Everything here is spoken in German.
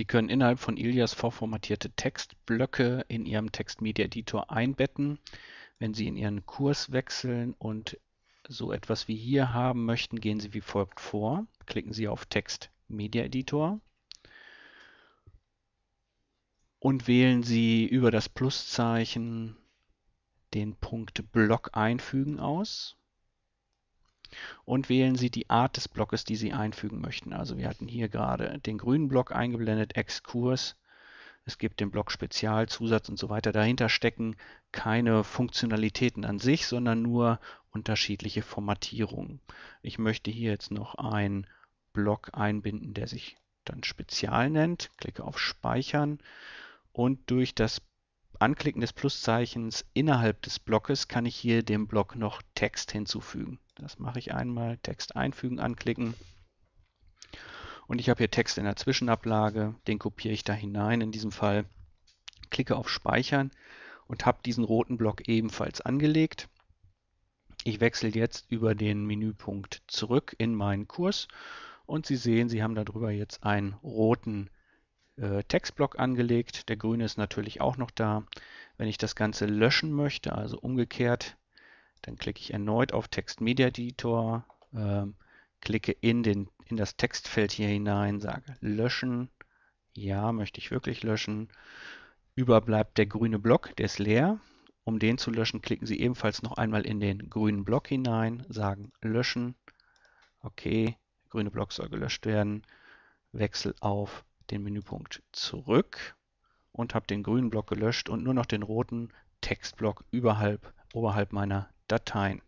Sie können innerhalb von Ilias vorformatierte Textblöcke in Ihrem textmedia Editor einbetten. Wenn Sie in Ihren Kurs wechseln und so etwas wie hier haben möchten, gehen Sie wie folgt vor. Klicken Sie auf textmedia Editor und wählen Sie über das Pluszeichen den Punkt Block einfügen aus und wählen Sie die Art des Blockes, die Sie einfügen möchten. Also wir hatten hier gerade den grünen Block eingeblendet, Exkurs. Es gibt den Block Spezial, Zusatz und so weiter. Dahinter stecken keine Funktionalitäten an sich, sondern nur unterschiedliche Formatierungen. Ich möchte hier jetzt noch einen Block einbinden, der sich dann Spezial nennt. Klicke auf Speichern und durch das Anklicken des Pluszeichens innerhalb des Blockes kann ich hier dem Block noch Text hinzufügen. Das mache ich einmal. Text einfügen anklicken. Und ich habe hier Text in der Zwischenablage. Den kopiere ich da hinein in diesem Fall. Klicke auf Speichern und habe diesen roten Block ebenfalls angelegt. Ich wechsle jetzt über den Menüpunkt zurück in meinen Kurs und Sie sehen, Sie haben darüber jetzt einen roten äh, Textblock angelegt. Der grüne ist natürlich auch noch da. Wenn ich das Ganze löschen möchte, also umgekehrt dann klicke ich erneut auf Text Media Editor, ähm, klicke in, den, in das Textfeld hier hinein, sage Löschen. Ja, möchte ich wirklich löschen. Überbleibt der grüne Block, der ist leer. Um den zu löschen, klicken Sie ebenfalls noch einmal in den grünen Block hinein, sagen Löschen. Okay, grüne Block soll gelöscht werden. Wechsel auf den Menüpunkt zurück und habe den grünen Block gelöscht und nur noch den roten Textblock überhalb, oberhalb meiner dateien